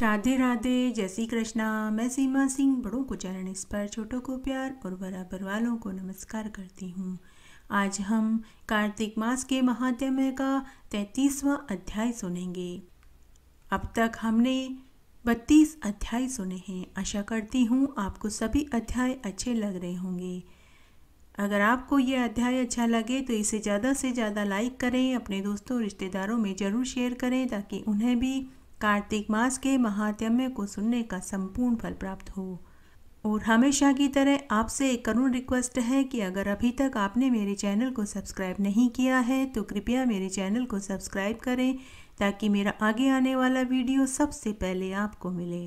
राधे राधे जय श्री कृष्णा मैं सीमा सिंह बड़ों को चरण स्पर छोटों को प्यार और बराबर वालों को नमस्कार करती हूँ आज हम कार्तिक मास के महात्म्य का तैंतीसवां अध्याय सुनेंगे अब तक हमने बत्तीस अध्याय सुने हैं आशा करती हूँ आपको सभी अध्याय अच्छे लग रहे होंगे अगर आपको ये अध्याय अच्छा लगे तो इसे ज़्यादा से ज़्यादा लाइक करें अपने दोस्तों रिश्तेदारों में ज़रूर शेयर करें ताकि उन्हें भी कार्तिक मास के महात्म्य को सुनने का संपूर्ण फल प्राप्त हो और हमेशा की तरह आपसे एक करुण रिक्वेस्ट है कि अगर अभी तक आपने मेरे चैनल को सब्सक्राइब नहीं किया है तो कृपया मेरे चैनल को सब्सक्राइब करें ताकि मेरा आगे आने वाला वीडियो सबसे पहले आपको मिले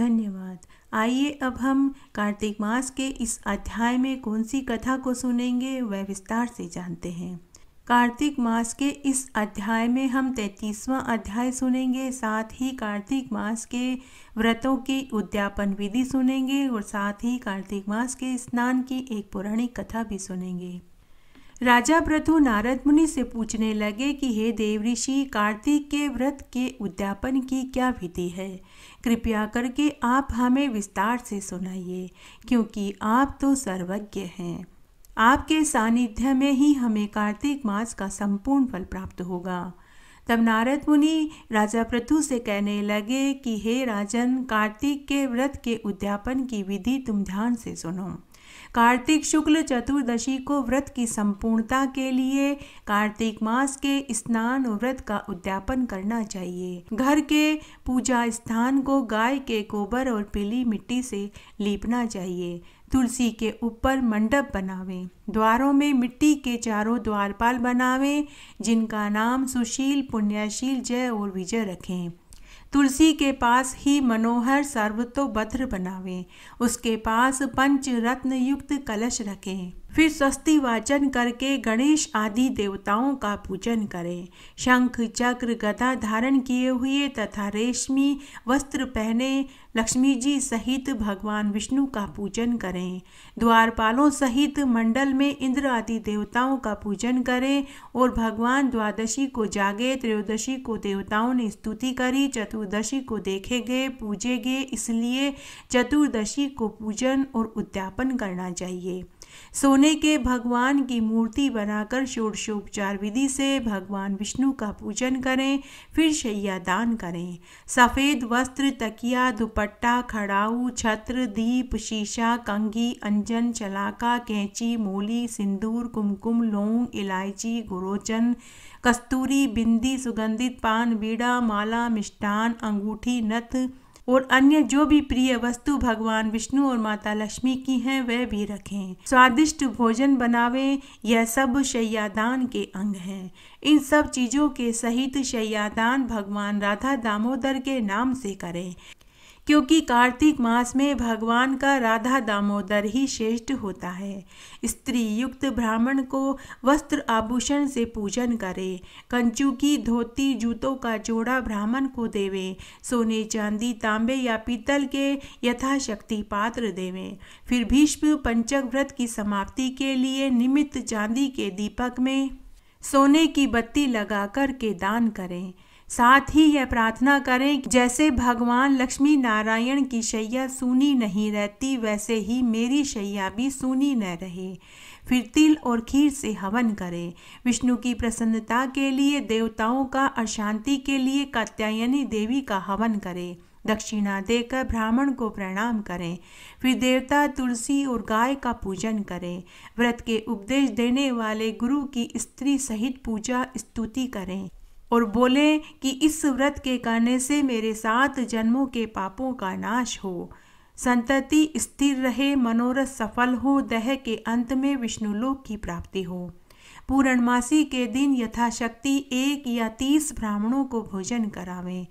धन्यवाद आइए अब हम कार्तिक मास के इस अध्याय में कौन सी कथा को सुनेंगे वह विस्तार से जानते हैं कार्तिक मास के इस अध्याय में हम तैतीसवां अध्याय सुनेंगे साथ ही कार्तिक मास के व्रतों की उद्यापन विधि सुनेंगे और साथ ही कार्तिक मास के स्नान की एक पौराणिक कथा भी सुनेंगे राजा प्रथु नारद मुनि से पूछने लगे कि हे देव ऋषि कार्तिक के व्रत के उद्यापन की क्या विधि है कृपया करके आप हमें विस्तार से सुनाइए क्योंकि आप तो सर्वज्ञ हैं आपके सानिध्य में ही हमें कार्तिक मास का संपूर्ण फल प्राप्त होगा तब नारद मुनि राजा प्रथु से कहने लगे कि हे राजन कार्तिक के व्रत के उद्यापन की विधि तुम ध्यान से सुनो कार्तिक शुक्ल चतुर्दशी को व्रत की संपूर्णता के लिए कार्तिक मास के स्नान व्रत का उद्यापन करना चाहिए घर के पूजा स्थान को गाय के गोबर और पीली मिट्टी से लीपना चाहिए तुलसी के ऊपर मंडप बनावें द्वारों में मिट्टी के चारों द्वारपाल बनावें जिनका नाम सुशील पुण्यशील जय और विजय रखें तुलसी के पास ही मनोहर सर्वतोभद्र बनावें उसके पास पंच रत्न युक्त कलश रखें फिर स्वस्ति वाचन करके गणेश आदि देवताओं का पूजन करें शंख चक्र गदा धारण किए हुए तथा रेशमी वस्त्र पहने लक्ष्मी जी सहित भगवान विष्णु का पूजन करें द्वारपालों सहित मंडल में इंद्र आदि देवताओं का पूजन करें और भगवान द्वादशी को जागे त्रयोदशी को देवताओं ने स्तुति करी चतुर्दशी को देखे गए पूजे गए इसलिए चतुर्दशी को पूजन और उद्यापन करना चाहिए सोने के भगवान की मूर्ति बनाकर षोडशोपचार विधि से भगवान विष्णु का पूजन करें फिर शैया दान करें सफ़ेद वस्त्र तकिया दुपट्टा खड़ाऊ छत्र दीप शीशा कंगी अंजन चलाका कैंची मूली सिंदूर कुमकुम लौंग इलायची गुरोचन कस्तूरी बिंदी सुगंधित पान बीड़ा माला मिष्ठान अंगूठी नथ और अन्य जो भी प्रिय वस्तु भगवान विष्णु और माता लक्ष्मी की हैं वह भी रखें स्वादिष्ट भोजन बनावें यह सब शैयादान के अंग हैं इन सब चीज़ों के सहित शैयादान भगवान राधा दामोदर के नाम से करें क्योंकि कार्तिक मास में भगवान का राधा दामोदर ही श्रेष्ठ होता है स्त्री युक्त ब्राह्मण को वस्त्र आभूषण से पूजन करे कंचू की धोती जूतों का जोड़ा ब्राह्मण को देवे सोने चांदी तांबे या पीतल के यथाशक्ति पात्र देवे फिर भीष्म पंचक व्रत की समाप्ति के लिए निमित्त चांदी के दीपक में सोने की बत्ती लगा कर के दान करें साथ ही यह प्रार्थना करें जैसे भगवान लक्ष्मी नारायण की शैया सुनी नहीं रहती वैसे ही मेरी शैया भी सुनी न रहे फिर तिल और खीर से हवन करें विष्णु की प्रसन्नता के लिए देवताओं का अशांति के लिए कात्यायनी देवी का हवन करें दक्षिणा देकर ब्राह्मण को प्रणाम करें फिर देवता तुलसी और गाय का पूजन करें व्रत के उपदेश देने वाले गुरु की स्त्री सहित पूजा स्तुति करें और बोले कि इस व्रत के करने से मेरे सात जन्मों के पापों का नाश हो संतति स्थिर रहे मनोरथ सफल हो दह के अंत में विष्णुलोक की प्राप्ति हो पूर्णमासी के दिन यथाशक्ति एक या तीस ब्राह्मणों को भोजन करावें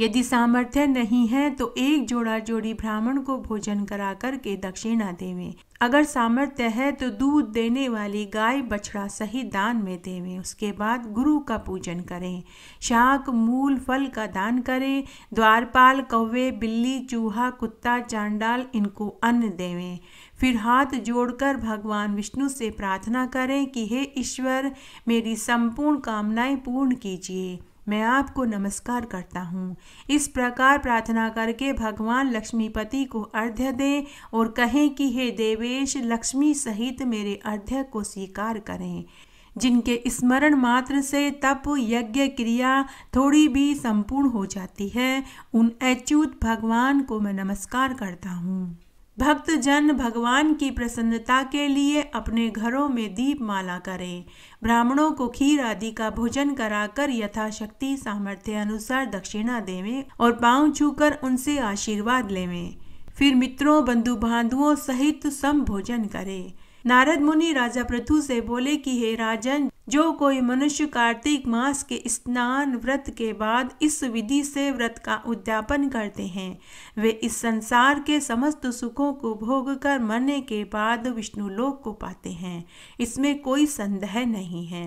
यदि सामर्थ्य नहीं है तो एक जोड़ा जोड़ी ब्राह्मण को भोजन करा कर के दक्षिणा देवे अगर सामर्थ्य है तो दूध देने वाली गाय बछड़ा सही दान में देवें उसके बाद गुरु का पूजन करें शाक मूल फल का दान करें द्वारपाल कौवे बिल्ली चूहा कुत्ता चांडाल इनको अन्न देवें फिर हाथ जोड़कर भगवान विष्णु से प्रार्थना करें कि हे ईश्वर मेरी संपूर्ण कामनाएं पूर्ण कीजिए मैं आपको नमस्कार करता हूँ इस प्रकार प्रार्थना करके भगवान लक्ष्मीपति को अर्घ्य दें और कहें कि हे देवेश लक्ष्मी सहित मेरे अर्घ्य को स्वीकार करें जिनके स्मरण मात्र से तप यज्ञ क्रिया थोड़ी भी संपूर्ण हो जाती है उन अच्युत भगवान को मैं नमस्कार करता हूँ भक्त जन भगवान की प्रसन्नता के लिए अपने घरों में दीप माला करें ब्राह्मणों को खीर आदि का भोजन कराकर यथाशक्ति सामर्थ्य अनुसार दक्षिणा देवें और पांव छूकर उनसे आशीर्वाद लेवें फिर मित्रों बंधु बांधुओं सहित सम भोजन करें नारद मुनि राजा पृथु से बोले कि हे राजन जो कोई मनुष्य कार्तिक मास के स्नान व्रत के बाद इस विधि से व्रत का उद्यापन करते हैं वे इस संसार के समस्त सुखों को भोग कर मरने के बाद विष्णुलोक को पाते हैं इसमें कोई संदेह नहीं है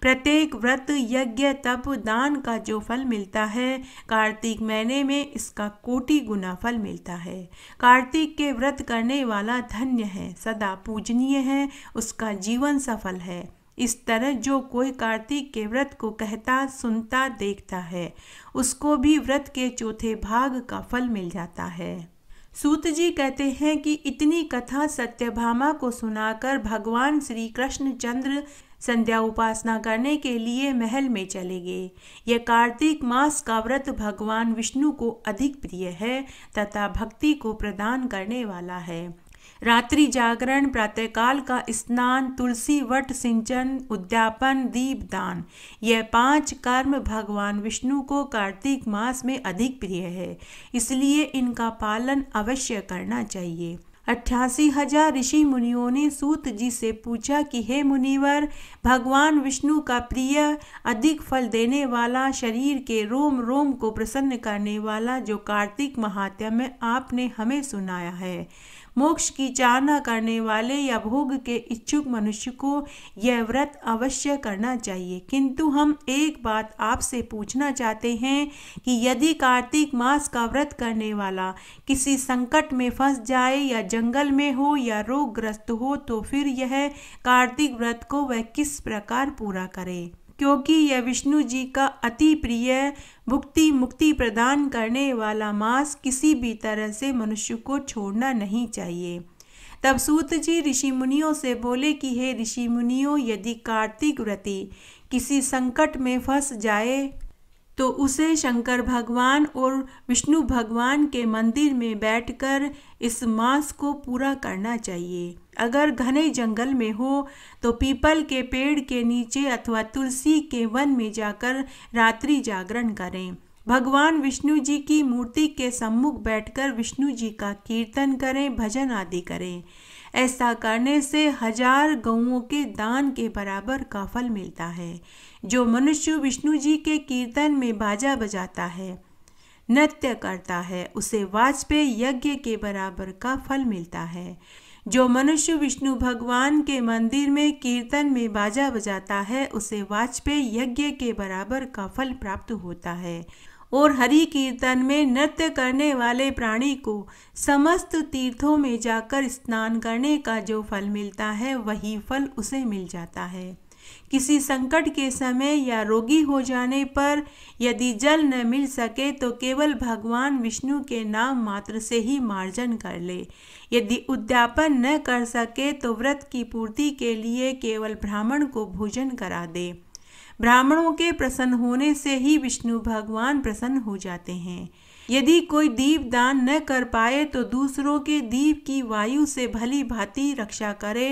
प्रत्येक व्रत यज्ञ तप दान का जो फल मिलता है कार्तिक महीने में इसका कोटि गुना फल मिलता है कार्तिक के व्रत करने वाला धन्य है सदा पूजनीय है उसका जीवन सफल है इस तरह जो कोई कार्तिक के व्रत को कहता सुनता देखता है उसको भी व्रत के चौथे भाग का फल मिल जाता है सूत जी कहते हैं कि इतनी कथा सत्यभामा को सुनाकर भगवान श्री कृष्ण चंद्र संध्या उपासना करने के लिए महल में चले गए यह कार्तिक मास का व्रत भगवान विष्णु को अधिक प्रिय है तथा भक्ति को प्रदान करने वाला है रात्रि जागरण प्रातःकाल का स्नान तुलसी वट सिंचन उद्यापन दीप दान यह पांच कर्म भगवान विष्णु को कार्तिक मास में अधिक प्रिय है इसलिए इनका पालन अवश्य करना चाहिए अट्ठासी हजार ऋषि मुनियों ने सूत जी से पूछा कि हे मुनिवर भगवान विष्णु का प्रिय अधिक फल देने वाला शरीर के रोम रोम को प्रसन्न करने वाला जो कार्तिक महात्म्य आपने हमें सुनाया है मोक्ष की चाहना करने वाले या भोग के इच्छुक मनुष्य को यह व्रत अवश्य करना चाहिए किंतु हम एक बात आपसे पूछना चाहते हैं कि यदि कार्तिक मास का व्रत करने वाला किसी संकट में फंस जाए या जंगल में हो या रोगग्रस्त हो तो फिर यह कार्तिक व्रत को वह किस प्रकार पूरा करे क्योंकि यह विष्णु जी का अति प्रिय भुक्ति मुक्ति प्रदान करने वाला मांस किसी भी तरह से मनुष्य को छोड़ना नहीं चाहिए तब सूत जी ऋषि मुनियों से बोले कि हे ऋषि मुनियों यदि कार्तिक व्रति किसी संकट में फंस जाए तो उसे शंकर भगवान और विष्णु भगवान के मंदिर में बैठकर इस मास को पूरा करना चाहिए अगर घने जंगल में हो तो पीपल के पेड़ के नीचे अथवा तुलसी के वन में जाकर रात्रि जागरण करें भगवान विष्णु जी की मूर्ति के सम्मुख बैठकर विष्णु जी का कीर्तन करें भजन आदि करें ऐसा करने से हजार गऊ के दान के बराबर का फल मिलता है जो मनुष्य विष्णु जी के कीर्तन में बाजा बजाता है नृत्य करता है उसे वाजपेय यज्ञ के बराबर का फल मिलता है जो मनुष्य विष्णु भगवान के मंदिर में कीर्तन में बाजा बजाता है उसे वाजपेय यज्ञ के बराबर का फल प्राप्त होता है और हरि कीर्तन में नृत्य करने वाले प्राणी को समस्त तीर्थों में जाकर स्नान करने का जो फल मिलता है वही फल उसे मिल जाता है किसी संकट के समय या रोगी हो जाने पर यदि जल न मिल सके तो केवल भगवान विष्णु के नाम मात्र से ही मार्जन कर ले यदि उद्यापन न कर सके तो व्रत की पूर्ति के लिए केवल ब्राह्मण को भोजन करा दे ब्राह्मणों के प्रसन्न होने से ही विष्णु भगवान प्रसन्न हो जाते हैं यदि कोई दीप दान न कर पाए तो दूसरों के दीप की वायु से भली भांति रक्षा करे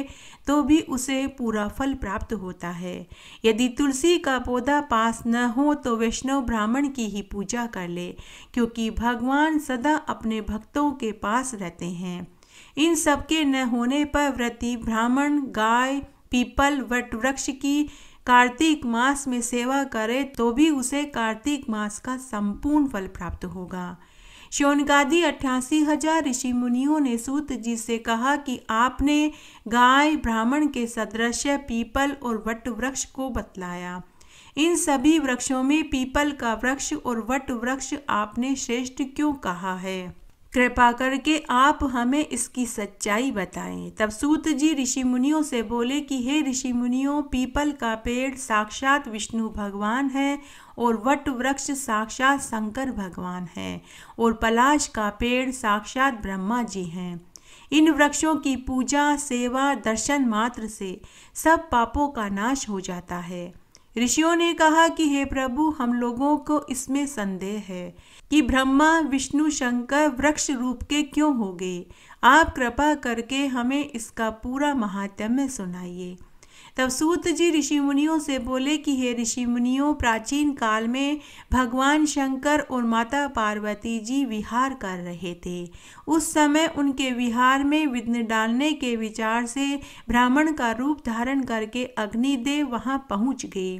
तो भी उसे पूरा फल प्राप्त होता है यदि तुलसी का पौधा पास न हो तो वैष्णव ब्राह्मण की ही पूजा कर ले क्योंकि भगवान सदा अपने भक्तों के पास रहते हैं इन सबके न होने पर व्रती ब्राह्मण गाय पीपल वट वृक्ष की कार्तिक मास में सेवा करे तो भी उसे कार्तिक मास का संपूर्ण फल प्राप्त होगा शौनकादि अट्ठासी हजार ऋषि मुनियों ने सूत जी से कहा कि आपने गाय ब्राह्मण के सदृश पीपल और वट वृक्ष को बतलाया इन सभी वृक्षों में पीपल का वृक्ष और वट वृक्ष आपने श्रेष्ठ क्यों कहा है कृपा करके आप हमें इसकी सच्चाई बताएं तब सूत जी ऋषि मुनियों से बोले कि हे ऋषि मुनियों पीपल का पेड़ साक्षात विष्णु भगवान है और वट वृक्ष साक्षात शंकर भगवान है और पलाश का पेड़ साक्षात ब्रह्मा जी हैं इन वृक्षों की पूजा सेवा दर्शन मात्र से सब पापों का नाश हो जाता है ऋषियों ने कहा कि हे प्रभु हम लोगों को इसमें संदेह है कि ब्रह्मा विष्णु शंकर वृक्ष रूप के क्यों हो गए आप कृपा करके हमें इसका पूरा महात्म्य सुनाइए तब सूत जी ऋषि मुनियों से बोले कि हे ऋषि मुनियों प्राचीन काल में भगवान शंकर और माता पार्वती जी विहार कर रहे थे उस समय उनके विहार में विघ्न डालने के विचार से ब्राह्मण का रूप धारण करके अग्निदेव वहां पहुंच गए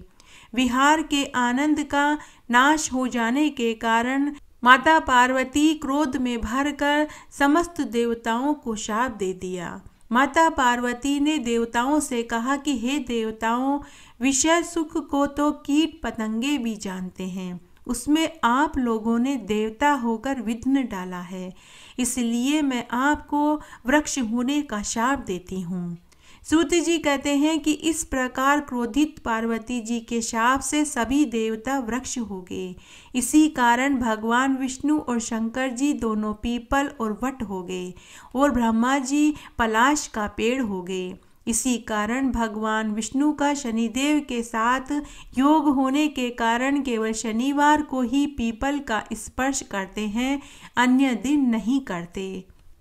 विहार के आनंद का नाश हो जाने के कारण माता पार्वती क्रोध में भरकर समस्त देवताओं को शाप दे दिया माता पार्वती ने देवताओं से कहा कि हे देवताओं विषय सुख को तो कीट पतंगे भी जानते हैं उसमें आप लोगों ने देवता होकर विघ्न डाला है इसलिए मैं आपको वृक्ष होने का शाप देती हूँ सूत जी कहते हैं कि इस प्रकार क्रोधित पार्वती जी के शाप से सभी देवता वृक्ष हो गए इसी कारण भगवान विष्णु और शंकर जी दोनों पीपल और वट हो गए और ब्रह्मा जी पलाश का पेड़ हो गए इसी कारण भगवान विष्णु का शनिदेव के साथ योग होने के कारण केवल शनिवार को ही पीपल का स्पर्श करते हैं अन्य दिन नहीं करते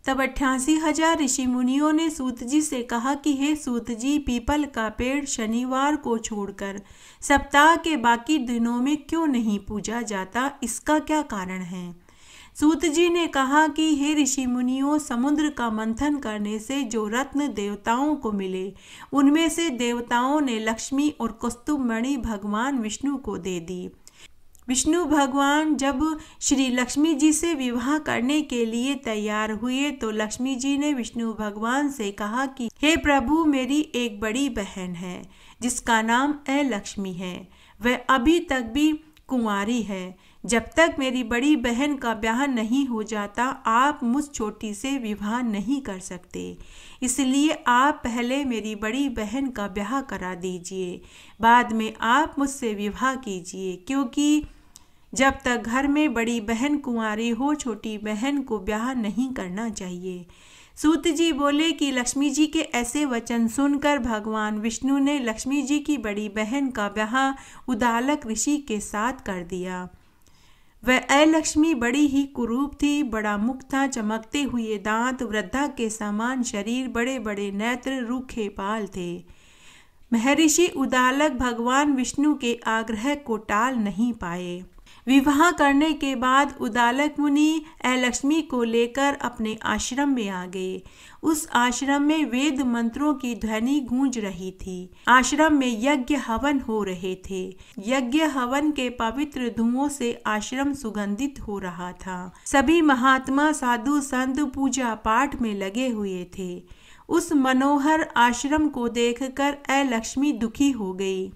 तब अट्ठासी हजार ऋषि मुनियों ने सूत जी से कहा कि हे सूत जी पीपल का पेड़ शनिवार को छोड़कर सप्ताह के बाकी दिनों में क्यों नहीं पूजा जाता इसका क्या कारण है सूत जी ने कहा कि हे ऋषि मुनियों समुद्र का मंथन करने से जो रत्न देवताओं को मिले उनमें से देवताओं ने लक्ष्मी और कस्तुमणि भगवान विष्णु को दे दी विष्णु भगवान जब श्री लक्ष्मी जी से विवाह करने के लिए तैयार हुए तो लक्ष्मी जी ने विष्णु भगवान से कहा कि हे प्रभु मेरी एक बड़ी बहन है जिसका नाम लक्ष्मी है वह अभी तक भी कुंवारी है जब तक मेरी बड़ी बहन का ब्याह नहीं हो जाता आप मुझ छोटी से विवाह नहीं कर सकते इसलिए आप पहले मेरी बड़ी बहन का ब्याह करा दीजिए बाद में आप मुझसे विवाह कीजिए क्योंकि जब तक घर में बड़ी बहन कुंवारी हो छोटी बहन को ब्याह नहीं करना चाहिए सूत जी बोले कि लक्ष्मी जी के ऐसे वचन सुनकर भगवान विष्णु ने लक्ष्मी जी की बड़ी बहन का ब्याह उदालक ऋषि के साथ कर दिया वह अलक्ष्मी बड़ी ही कुरूप थी बड़ा मुख था चमकते हुए दांत वृद्धा के समान शरीर बड़े बड़े नेत्र रूखे पाल थे महर्षि उदालक भगवान विष्णु के आग्रह को टाल नहीं पाए विवाह करने के बाद उदालक मुनि अलक्ष्मी को लेकर अपने आश्रम में आ गए उस आश्रम में वेद मंत्रों की ध्वनि गूंज रही थी आश्रम में यज्ञ हवन हो रहे थे यज्ञ हवन के पवित्र धुओं से आश्रम सुगंधित हो रहा था सभी महात्मा साधु संत पूजा पाठ में लगे हुए थे उस मनोहर आश्रम को देखकर अलक्ष्मी दुखी हो गई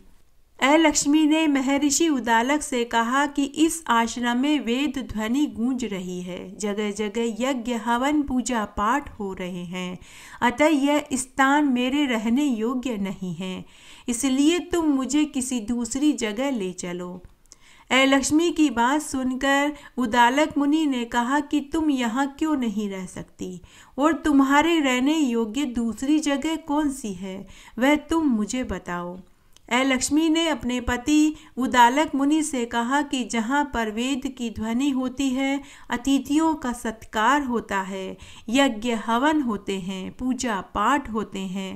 लक्ष्मी ने महर्षि उदालक से कहा कि इस आश्रम में वेद ध्वनि गूंज रही है जगह जगह यज्ञ हवन पूजा पाठ हो रहे हैं अतः यह स्थान मेरे रहने योग्य नहीं है इसलिए तुम मुझे किसी दूसरी जगह ले चलो लक्ष्मी की बात सुनकर उदालक मुनि ने कहा कि तुम यहाँ क्यों नहीं रह सकती और तुम्हारे रहने योग्य दूसरी जगह कौन सी है वह तुम मुझे बताओ लक्ष्मी ने अपने पति उदालक मुनि से कहा कि जहाँ पर वेद की ध्वनि होती है अतिथियों का सत्कार होता है यज्ञ हवन होते हैं पूजा पाठ होते हैं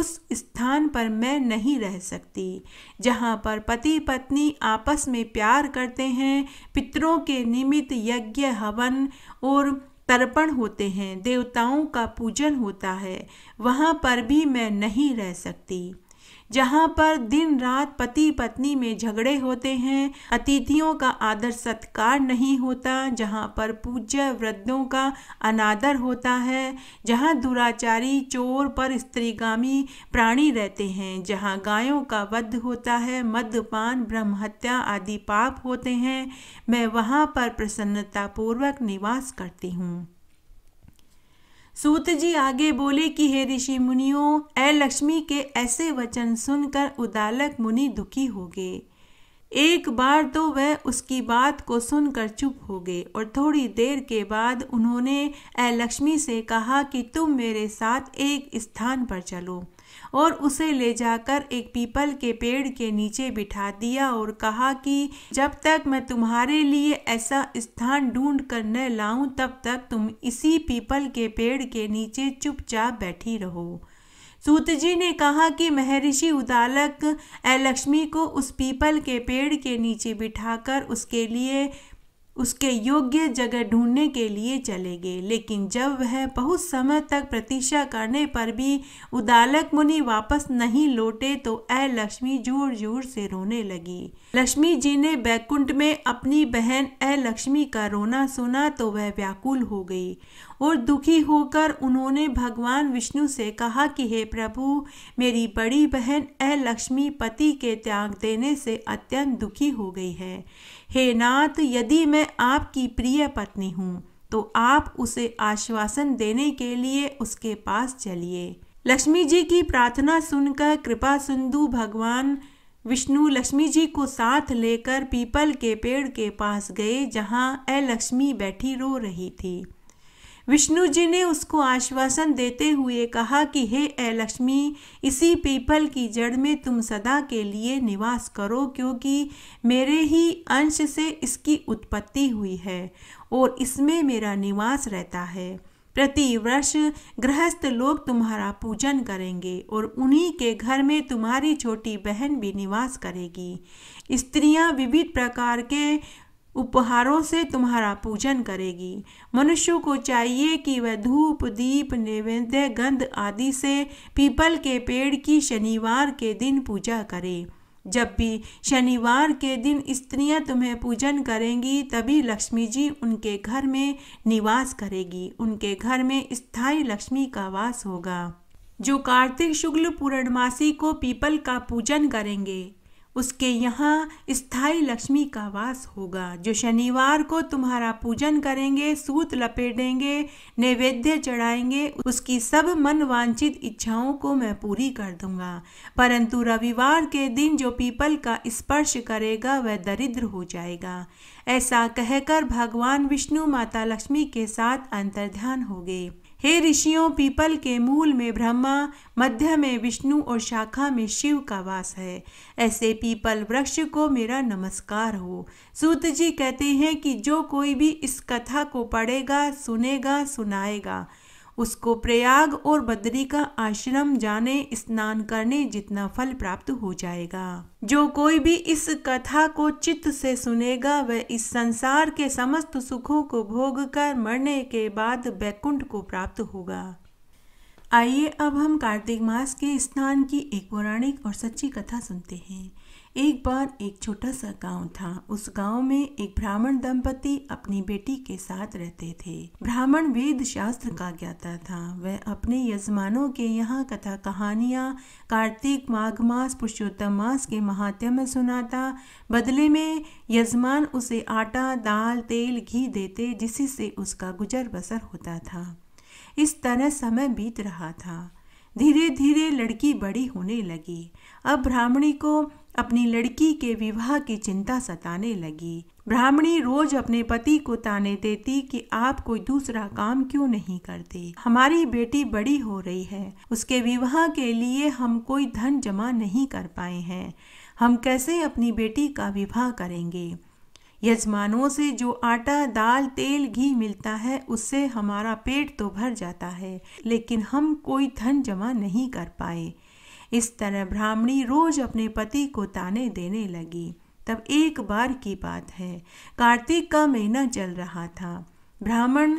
उस स्थान पर मैं नहीं रह सकती जहाँ पर पति पत्नी आपस में प्यार करते हैं पितरों के निमित्त यज्ञ हवन और तर्पण होते हैं देवताओं का पूजन होता है वहाँ पर भी मैं नहीं रह सकती जहाँ पर दिन रात पति पत्नी में झगड़े होते हैं अतिथियों का आदर सत्कार नहीं होता जहाँ पर पूज्य वृद्धों का अनादर होता है जहाँ दुराचारी चोर पर स्त्रीगामी प्राणी रहते हैं जहाँ गायों का वध होता है मद्यपान ब्रह्महत्या आदि पाप होते हैं मैं वहाँ पर प्रसन्नतापूर्वक निवास करती हूँ सूत जी आगे बोले कि हे ऋषि मुनियों ऐ लक्ष्मी के ऐसे वचन सुनकर उदालक मुनि दुखी हो गए एक बार तो वह उसकी बात को सुनकर चुप हो गए और थोड़ी देर के बाद उन्होंने ऐ लक्ष्मी से कहा कि तुम मेरे साथ एक स्थान पर चलो और उसे ले जाकर एक पीपल के पेड़ के नीचे बिठा दिया और कहा कि जब तक मैं तुम्हारे लिए ऐसा स्थान ढूंढ कर न लाऊं तब तक तुम इसी पीपल के पेड़ के नीचे चुपचाप बैठी रहो सूत जी ने कहा कि महर्षि उदालक लक्ष्मी को उस पीपल के पेड़ के नीचे बिठाकर उसके लिए उसके योग्य जगह ढूंढने के लिए चले गए लेकिन जब वह बहुत समय तक प्रतीक्षा करने पर भी उदालक मुनि वापस नहीं लौटे तो अ लक्ष्मी जोर जोर से रोने लगी लक्ष्मी जी ने बैकुंठ में अपनी बहन अ लक्ष्मी का रोना सुना तो वह व्याकुल हो गई और दुखी होकर उन्होंने भगवान विष्णु से कहा कि हे प्रभु मेरी बड़ी बहन अ लक्ष्मी पति के त्याग देने से अत्यंत दुखी हो गई है हे नाथ यदि मैं आपकी प्रिय पत्नी हूँ तो आप उसे आश्वासन देने के लिए उसके पास चलिए लक्ष्मी जी की प्रार्थना सुनकर कृपा सिंधु भगवान विष्णु लक्ष्मी जी को साथ लेकर पीपल के पेड़ के पास गए जहाँ लक्ष्मी बैठी रो रही थी विष्णु जी ने उसको आश्वासन देते हुए कहा कि हे अलक्ष्मी इसी पीपल की जड़ में तुम सदा के लिए निवास करो क्योंकि मेरे ही अंश से इसकी उत्पत्ति हुई है और इसमें मेरा निवास रहता है प्रति वर्ष गृहस्थ लोग तुम्हारा पूजन करेंगे और उन्हीं के घर में तुम्हारी छोटी बहन भी निवास करेगी स्त्रियां विविध प्रकार के उपहारों से तुम्हारा पूजन करेगी मनुष्य को चाहिए कि वह धूप दीप नैवेद्य गंध आदि से पीपल के पेड़ की शनिवार के दिन पूजा करे जब भी शनिवार के दिन स्त्रियां तुम्हें पूजन करेंगी तभी लक्ष्मी जी उनके घर में निवास करेगी उनके घर में स्थायी लक्ष्मी का वास होगा जो कार्तिक शुक्ल पूर्णमासी को पीपल का पूजन करेंगे उसके यहाँ स्थाई लक्ष्मी का वास होगा जो शनिवार को तुम्हारा पूजन करेंगे सूत लपेटेंगे नैवेद्य चढ़ाएंगे उसकी सब मन वांछित इच्छाओं को मैं पूरी कर दूंगा परंतु रविवार के दिन जो पीपल का स्पर्श करेगा वह दरिद्र हो जाएगा ऐसा कहकर भगवान विष्णु माता लक्ष्मी के साथ अंतर्ध्यान हो गए हे ऋषियों पीपल के मूल में ब्रह्मा मध्य में विष्णु और शाखा में शिव का वास है ऐसे पीपल वृक्ष को मेरा नमस्कार हो सूत जी कहते हैं कि जो कोई भी इस कथा को पढ़ेगा सुनेगा सुनाएगा उसको प्रयाग और बद्री का आश्रम जाने स्नान करने जितना फल प्राप्त हो जाएगा जो कोई भी इस कथा को चित्त से सुनेगा वह इस संसार के समस्त सुखों को भोग कर मरने के बाद बैकुंठ को प्राप्त होगा आइए अब हम कार्तिक मास के स्नान की एक पौराणिक और सच्ची कथा सुनते हैं एक बार एक छोटा सा गांव था उस गांव में एक ब्राह्मण दंपति अपनी बेटी के साथ रहते थे ब्राह्मण वेद शास्त्र का ज्ञाता था वह अपने यजमानों के यहाँ कथा कहानियाँ कार्तिक माघ मास पुरुषोत्तम मास के महात्य में सुनाता बदले में यजमान उसे आटा दाल तेल घी देते जिससे उसका गुजर बसर होता था इस तरह समय बीत रहा था धीरे धीरे लड़की बड़ी होने लगी अब ब्राह्मणी को अपनी लड़की के विवाह की चिंता सताने लगी ब्राह्मणी रोज अपने पति को ताने देती कि आप कोई दूसरा काम क्यों नहीं करते हमारी बेटी बड़ी हो रही है उसके विवाह के लिए हम कोई धन जमा नहीं कर पाए हैं हम कैसे अपनी बेटी का विवाह करेंगे यजमानों से जो आटा दाल तेल घी मिलता है उससे हमारा पेट तो भर जाता है लेकिन हम कोई धन जमा नहीं कर पाए इस तरह ब्राह्मणी रोज अपने पति को ताने देने लगी तब एक बार की बात है कार्तिक का महीना चल रहा था ब्राह्मण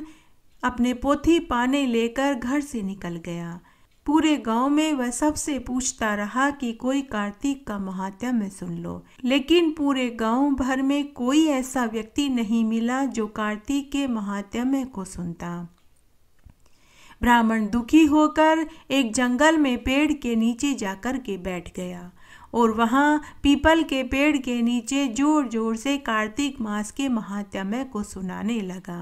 अपने पोथी पाने लेकर घर से निकल गया पूरे गांव में वह सबसे पूछता रहा कि कोई कार्तिक का महात्म्य सुन लो लेकिन पूरे गांव भर में कोई ऐसा व्यक्ति नहीं मिला जो कार्तिक के महात्म्य को सुनता ब्राह्मण दुखी होकर एक जंगल में पेड़ के नीचे जाकर के बैठ गया और वहाँ पीपल के पेड़ के नीचे जोर जोर से कार्तिक मास के महात्म्य को सुनाने लगा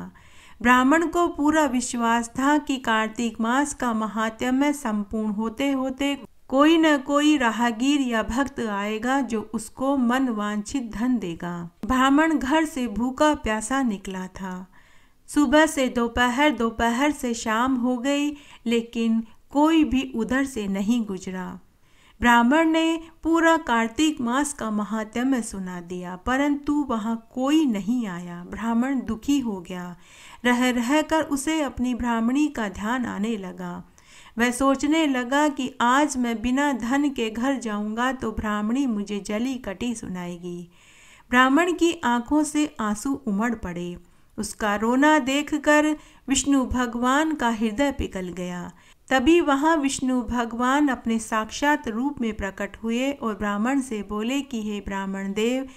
ब्राह्मण को पूरा विश्वास था कि कार्तिक मास का महात्म्य संपूर्ण होते होते कोई न कोई राहगीर या भक्त आएगा जो उसको मन वांछित धन देगा ब्राह्मण घर से भूखा प्यासा निकला था सुबह से दोपहर दोपहर से शाम हो गई लेकिन कोई भी उधर से नहीं गुजरा ब्राह्मण ने पूरा कार्तिक मास का महात्म्य सुना दिया परंतु वहाँ कोई नहीं आया ब्राह्मण दुखी हो गया रह रह कर उसे अपनी ब्राह्मणी का ध्यान आने लगा वह सोचने लगा कि आज मैं बिना धन के घर जाऊंगा तो ब्राह्मणी मुझे जली कटी सुनाएगी ब्राह्मण की आंखों से आंसू उमड़ पड़े उसका रोना देखकर विष्णु भगवान का हृदय पिघल गया तभी वहाँ विष्णु भगवान अपने साक्षात रूप में प्रकट हुए और ब्राह्मण से बोले कि हे ब्राह्मण देव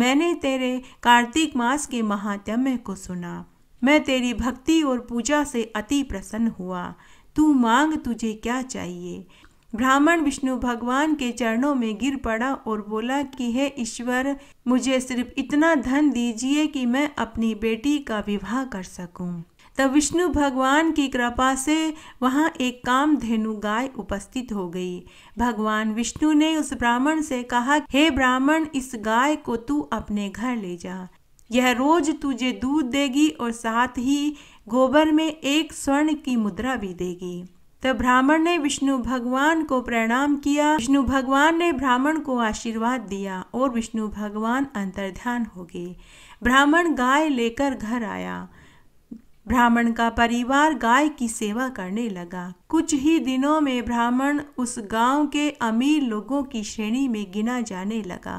मैंने तेरे कार्तिक मास के महात्म्य को सुना मैं तेरी भक्ति और पूजा से अति प्रसन्न हुआ तू मांग तुझे क्या चाहिए ब्राह्मण विष्णु भगवान के चरणों में गिर पड़ा और बोला कि हे ईश्वर मुझे सिर्फ इतना धन दीजिए कि मैं अपनी बेटी का विवाह कर सकूं। तब विष्णु भगवान की कृपा से वहाँ एक काम धेनु गाय उपस्थित हो गई भगवान विष्णु ने उस ब्राह्मण से कहा हे ब्राह्मण इस गाय को तू अपने घर ले जा यह रोज तुझे दूध देगी और साथ ही गोबर में एक स्वर्ण की मुद्रा भी देगी तब ब्राह्मण ने विष्णु भगवान को प्रणाम किया विष्णु भगवान ने ब्राह्मण को आशीर्वाद दिया और विष्णु भगवान अंतर्ध्यान हो गए ब्राह्मण गाय लेकर घर आया ब्राह्मण का परिवार गाय की सेवा करने लगा कुछ ही दिनों में ब्राह्मण उस गांव के अमीर लोगों की श्रेणी में गिना जाने लगा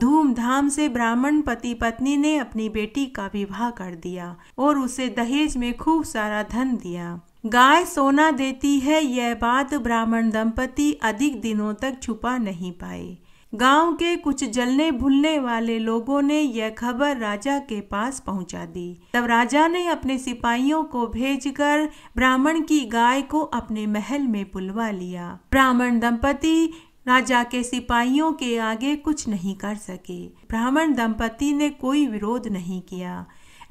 धूमधाम से ब्राह्मण पति पत्नी ने अपनी बेटी का विवाह कर दिया और उसे दहेज में खूब सारा धन दिया गाय सोना देती है यह बात ब्राह्मण दंपति अधिक दिनों तक छुपा नहीं पाए गांव के कुछ जलने भूलने वाले लोगों ने यह खबर राजा के पास पहुंचा दी तब राजा ने अपने सिपाहियों को भेजकर ब्राह्मण की गाय को अपने महल में पुलवा लिया ब्राह्मण दंपति राजा के सिपाहियों के आगे कुछ नहीं कर सके ब्राह्मण दंपति ने कोई विरोध नहीं किया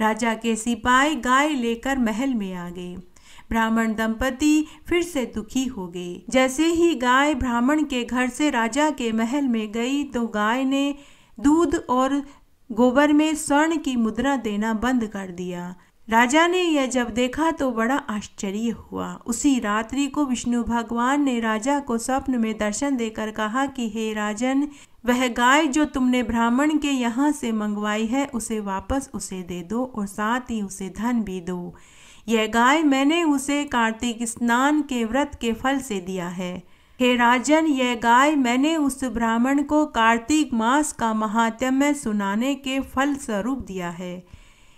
राजा के सिपाही गाय लेकर महल में आ गए ब्राह्मण दंपति फिर से दुखी हो गए जैसे ही गाय ब्राह्मण के घर से राजा के महल में गई तो गाय ने दूध और गोबर में स्वर्ण की मुद्रा देना बंद कर दिया राजा ने यह जब देखा तो बड़ा आश्चर्य हुआ उसी रात्रि को विष्णु भगवान ने राजा को स्वप्न में दर्शन देकर कहा कि हे राजन वह गाय जो तुमने ब्राह्मण के यहाँ से मंगवाई है उसे वापस उसे दे दो और साथ ही उसे धन भी दो यह गाय मैंने उसे कार्तिक स्नान के व्रत के फल से दिया है हे राजन यह गाय मैंने उस ब्राह्मण को कार्तिक मास का महात्म्य सुनाने के फल स्वरूप दिया है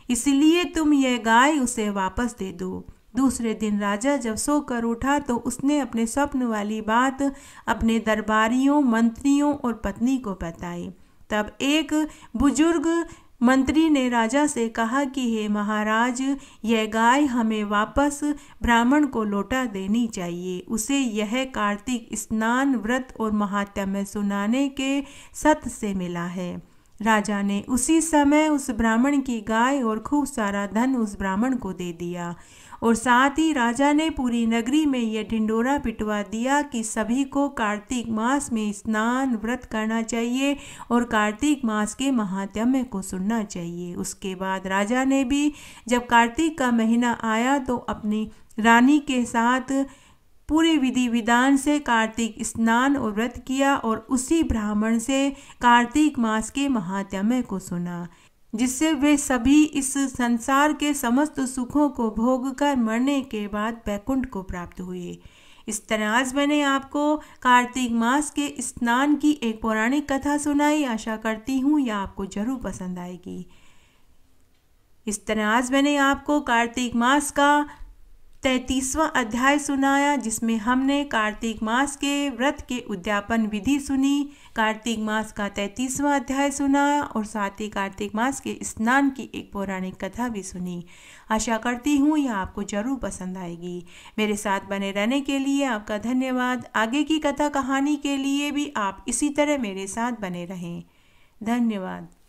इसलिए तुम यह गाय उसे वापस दे दो दूसरे दिन राजा जब सोकर उठा तो उसने अपने स्वप्न वाली बात अपने दरबारियों मंत्रियों और पत्नी को बताई तब एक बुजुर्ग मंत्री ने राजा से कहा कि हे महाराज यह गाय हमें वापस ब्राह्मण को लौटा देनी चाहिए उसे यह कार्तिक स्नान व्रत और महात्म्य सुनाने के सत से मिला है राजा ने उसी समय उस ब्राह्मण की गाय और खूब सारा धन उस ब्राह्मण को दे दिया और साथ ही राजा ने पूरी नगरी में यह ढिंडोरा पिटवा दिया कि सभी को कार्तिक मास में स्नान व्रत करना चाहिए और कार्तिक मास के महात्म्य को सुनना चाहिए उसके बाद राजा ने भी जब कार्तिक का महीना आया तो अपनी रानी के साथ पूरे विधि विधान से कार्तिक स्नान और व्रत किया और उसी ब्राह्मण से कार्तिक मास के महात्म्य को सुना जिससे वे सभी इस संसार के समस्त सुखों को भोग कर मरने के बाद बैकुंठ को प्राप्त हुए इस तरह आज मैंने आपको कार्तिक मास के स्नान की एक पौराणिक कथा सुनाई आशा करती हूँ यह आपको जरूर पसंद आएगी इस तरह आज मैंने आपको कार्तिक मास का तैतीसवां अध्याय सुनाया जिसमें हमने कार्तिक मास के व्रत के उद्यापन विधि सुनी कार्तिक मास का तैतीसवां अध्याय सुनाया और साथ ही कार्तिक मास के स्नान की एक पौराणिक कथा भी सुनी आशा करती हूँ यह आपको जरूर पसंद आएगी मेरे साथ बने रहने के लिए आपका धन्यवाद आगे की कथा कहानी के लिए भी आप इसी तरह मेरे साथ बने रहें धन्यवाद